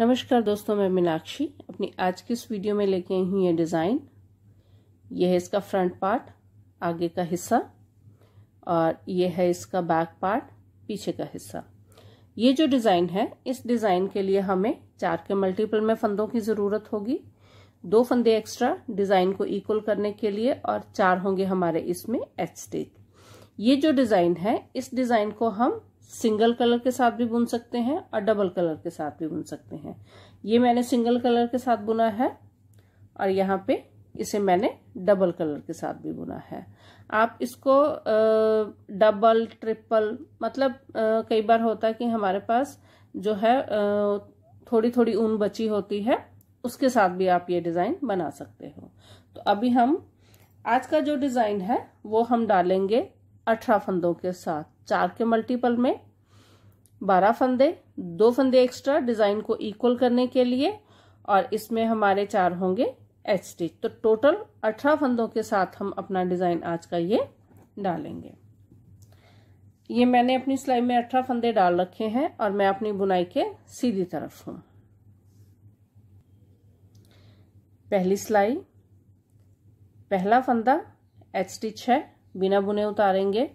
नमस्कार दोस्तों मैं मीनाक्षी अपनी आज की इस वीडियो में लेके आई हूँ ये डिज़ाइन ये है इसका फ्रंट पार्ट आगे का हिस्सा और ये है इसका बैक पार्ट पीछे का हिस्सा ये जो डिज़ाइन है इस डिज़ाइन के लिए हमें चार के मल्टीपल में फंदों की ज़रूरत होगी दो फंदे एक्स्ट्रा डिज़ाइन को इक्वल करने के लिए और चार होंगे हमारे इसमें एच स्टेज ये जो डिज़ाइन है इस डिज़ाइन को हम सिंगल कलर के साथ भी बुन सकते हैं और डबल कलर के साथ भी बुन सकते हैं ये मैंने सिंगल कलर के साथ बुना है और यहाँ पे इसे मैंने डबल कलर के साथ भी बुना है आप इसको डबल ट्रिपल मतलब कई बार होता है कि हमारे पास जो है थोड़ी थोड़ी ऊन बची होती है उसके साथ भी आप ये डिज़ाइन बना सकते हो तो अभी हम आज का जो डिज़ाइन है वो हम डालेंगे अठारह फंदों के साथ चार के मल्टीपल में बारह फंदे दो फंदे एक्स्ट्रा डिजाइन को इक्वल करने के लिए और इसमें हमारे चार होंगे एच स्टिच तो टोटल अठारह फंदों के साथ हम अपना डिजाइन आज का ये डालेंगे ये मैंने अपनी सिलाई में अठारह फंदे डाल रखे हैं और मैं अपनी बुनाई के सीधी तरफ हूं पहली सिलाई पहला फंदा एच स्टिच है बिना बुने उतारेंगे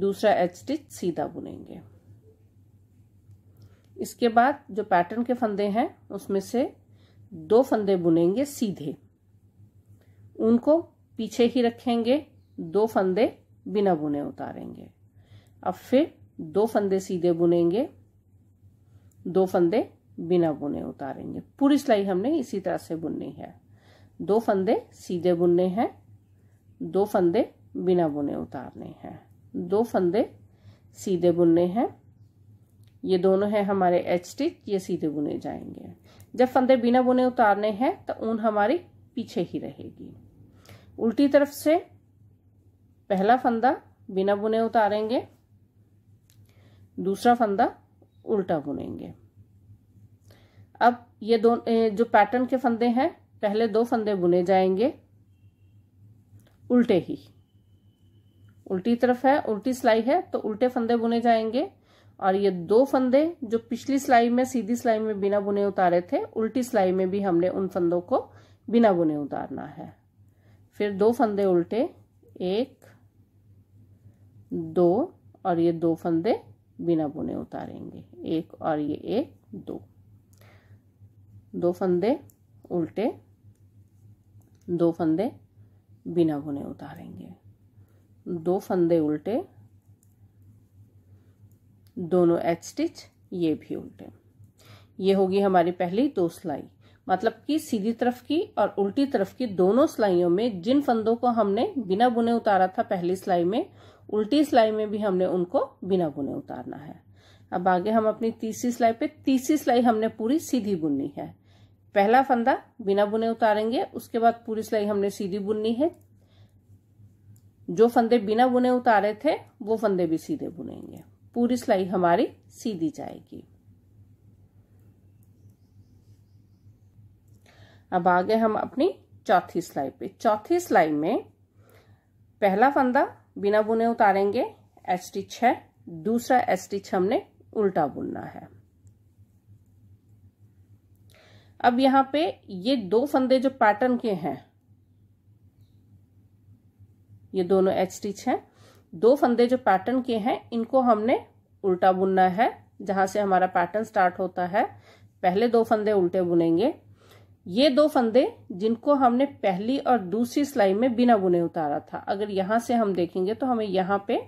दूसरा एच स्टिच सीधा बुनेंगे इसके बाद जो पैटर्न के फंदे हैं उसमें से दो फंदे बुनेंगे सीधे उनको पीछे ही रखेंगे दो फंदे बिना बुने उतारेंगे अब फिर दो फंदे सीधे बुनेंगे दो फंदे बिना बुने उतारेंगे पूरी सिलाई हमने इसी तरह से बुननी है दो फंदे सीधे बुनने हैं दो फंदे बिना बुने उतारने हैं दो फंदे सीधे बुनने हैं ये दोनों हैं हमारे एच स्टिच ये सीधे बुने जाएंगे जब फंदे बिना बुने उतारने हैं तो ऊन हमारी पीछे ही रहेगी उल्टी तरफ से पहला फंदा बिना बुने उतारेंगे दूसरा फंदा उल्टा बुनेंगे अब ये दो जो पैटर्न के फंदे हैं पहले दो फंदे बुने जाएंगे उल्टे ही उल्टी तरफ है उल्टी सिलाई है तो उल्टे फंदे बुने जाएंगे और ये दो फंदे जो पिछली सिलाई में सीधी सिलाई में बिना बुने उतारे थे उल्टी सिलाई में भी हमने उन फंदों को बिना बुने उतारना है फिर दो फंदे उल्टे एक दो और ये दो फंदे बिना बुने उतारेंगे एक और ये एक दो दो फंदे उल्टे दो फंदे बिना बुने उतारेंगे दो फंदे उल्टे दोनों एच स्टिच ये भी उल्टे ये होगी हमारी पहली दो सिलाई मतलब कि सीधी तरफ की और उल्टी तरफ की दोनों सिलाइयों में जिन फंदों को हमने बिना बुने उतारा था पहली सिलाई में उल्टी सिलाई में भी हमने उनको बिना बुने उतारना है अब आगे हम अपनी तीसरी सिलाई पे तीसरी सिलाई हमने पूरी सीधी बुननी है पहला फंदा बिना बुने उतारेंगे उसके बाद पूरी सिलाई हमने सीधी बुननी है जो फंदे बिना बुने उतारे थे वो फंदे भी सीधे बुनेंगे पूरी सिलाई हमारी सीधी जाएगी अब आगे हम अपनी चौथी सिलाई पे चौथी सिलाई में पहला फंदा बिना बुने उतारेंगे एच स्टिच है दूसरा एच स्टिच हमने उल्टा बुनना है अब यहाँ पे ये दो फंदे जो पैटर्न के हैं ये दोनों एच स्टिच हैं दो फंदे जो पैटर्न के हैं इनको हमने उल्टा बुनना है जहाँ से हमारा पैटर्न स्टार्ट होता है पहले दो फंदे उल्टे बुनेंगे ये दो फंदे जिनको हमने पहली और दूसरी सिलाई में बिना बुने उतारा था अगर यहाँ से हम देखेंगे तो हमें यहाँ पे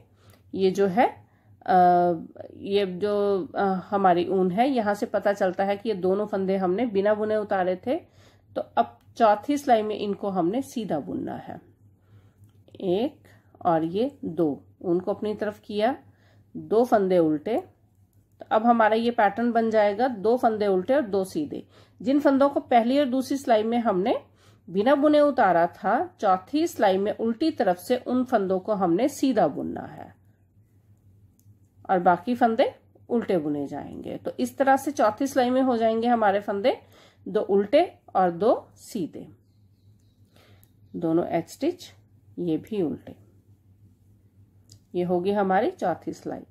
ये जो है आ, ये जो आ, हमारी ऊन है यहाँ से पता चलता है कि ये दोनों फंदे हमने बिना बुने उतारे थे तो अब चौथी सिलाई में इनको हमने सीधा बुनना है एक और ये दो उनको अपनी तरफ किया दो फंदे उल्टे तो अब हमारा ये पैटर्न बन जाएगा दो फंदे उल्टे और दो सीधे जिन फंदों को पहली और दूसरी सिलाई में हमने बिना बुने उतारा था चौथी सिलाई में उल्टी तरफ से उन फंदों को हमने सीधा बुनना है और बाकी फंदे उल्टे बुने जाएंगे तो इस तरह से चौथी सिलाई में हो जाएंगे हमारे फंदे दो उल्टे और दो सीधे दोनों एच स्टिच ये भी उल्टे ये होगी हमारी चौथी सिलाई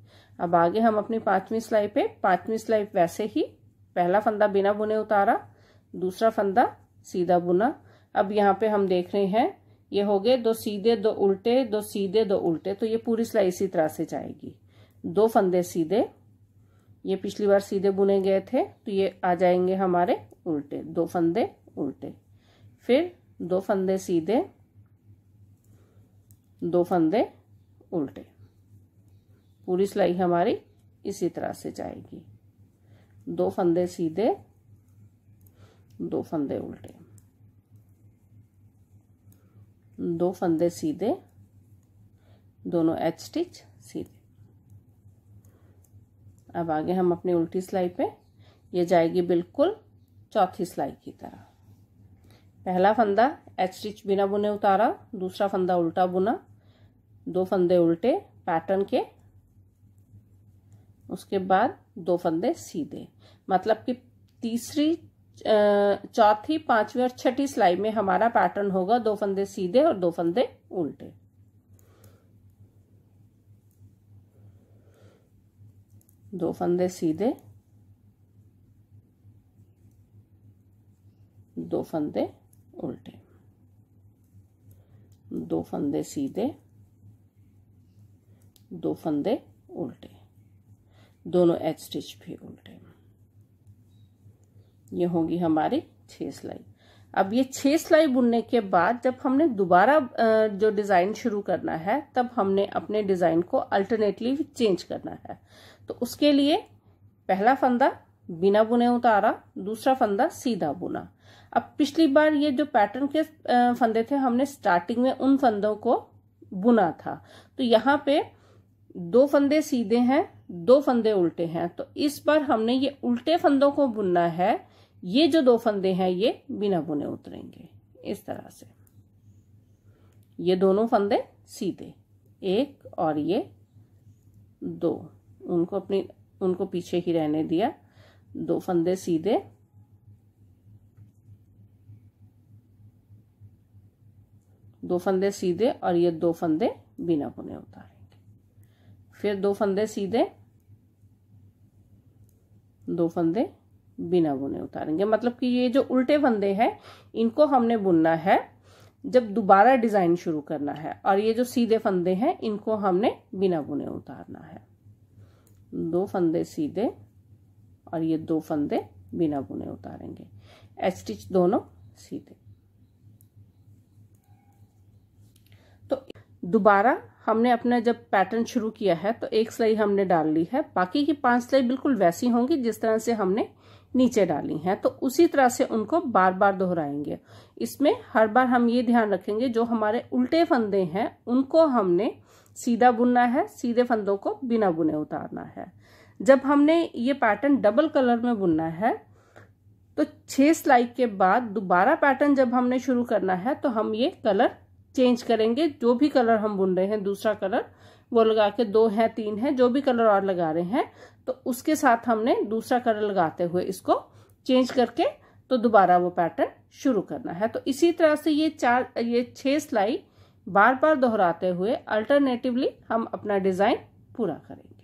अब आगे हम अपनी पांचवी सिलाई पे पांचवी सिलाई वैसे ही पहला फंदा बिना बुने उतारा दूसरा फंदा सीधा बुना अब यहाँ पे हम देख रहे हैं ये हो गए दो सीधे दो उल्टे दो सीधे दो उल्टे तो ये पूरी सिलाई इसी तरह से जाएगी दो फंदे सीधे ये पिछली बार सीधे बुने गए थे तो ये आ जाएंगे हमारे उल्टे दो फंदे उल्टे फिर दो फंदे सीधे दो फंदे उल्टे पूरी सिलाई हमारी इसी तरह से जाएगी दो फंदे सीधे दो फंदे उल्टे दो फंदे सीधे दोनों एच स्टिच सीधे अब आगे हम अपनी उल्टी सिलाई पे ये जाएगी बिल्कुल चौथी सिलाई की तरह पहला फंदा एच स्टिच बिना बुने उतारा दूसरा फंदा उल्टा बुना दो फंदे उल्टे पैटर्न के उसके बाद दो फंदे सीधे मतलब कि तीसरी चौथी पांचवी और छठी सिलाई में हमारा पैटर्न होगा दो फंदे सीधे और दो फंदे उल्टे दो फंदे सीधे दो फंदे उल्टे दो फंदे सीधे दो फंदे उल्टे दोनों एच स्टिच भी उल्टे ये होगी हमारी छह सिलाई अब ये छह सिलाई बुनने के बाद जब हमने दोबारा जो डिज़ाइन शुरू करना है तब हमने अपने डिज़ाइन को अल्टरनेटली चेंज करना है तो उसके लिए पहला फंदा बिना बुने उतारा दूसरा फंदा सीधा बुना अब पिछली बार ये जो पैटर्न के फंदे थे हमने स्टार्टिंग में उन फंदों को बुना था तो यहाँ पे दो फंदे सीधे हैं दो फंदे उल्टे हैं तो इस बार हमने ये उल्टे फंदों को बुनना है ये जो दो फंदे हैं ये बिना बुने उतरेंगे इस तरह से ये दोनों फंदे सीधे एक और ये दो उनको अपनी उनको पीछे ही रहने दिया दो फंदे सीधे दो फंदे सीधे और ये दो फंदे बिना बुने उतारेंगे फिर दो फंदे सीधे दो फंदे बिना बुने उतारेंगे मतलब कि ये जो उल्टे फंदे हैं इनको हमने बुनना है जब दोबारा डिजाइन शुरू करना है और ये जो सीधे फंदे हैं इनको हमने बिना बुने उतारना है दो फंदे सीधे और ये दो फंदे बिना बुने उतारेंगे स्टिच दोनों सीधे तो दोबारा हमने अपना जब पैटर्न शुरू किया है तो एक सिलाई हमने डाल ली है बाकी की पांच सिलाई बिल्कुल वैसी होंगी जिस तरह से हमने नीचे डाली हैं तो उसी तरह से उनको बार बार दोहराएंगे इसमें हर बार हम ये ध्यान रखेंगे जो हमारे उल्टे फंदे हैं उनको हमने सीधा बुनना है सीधे फंदों को बिना बुने उतारना है जब हमने ये पैटर्न डबल कलर में बुनना है तो छः सिलाई के बाद दोबारा पैटर्न जब हमने शुरू करना है तो हम ये कलर चेंज करेंगे जो भी कलर हम बुन रहे हैं दूसरा कलर वो लगा के दो है तीन है जो भी कलर और लगा रहे हैं तो उसके साथ हमने दूसरा कलर लगाते हुए इसको चेंज करके तो दोबारा वो पैटर्न शुरू करना है तो इसी तरह से ये चार ये छः सिलाई बार बार दोहराते हुए अल्टरनेटिवली हम अपना डिज़ाइन पूरा करेंगे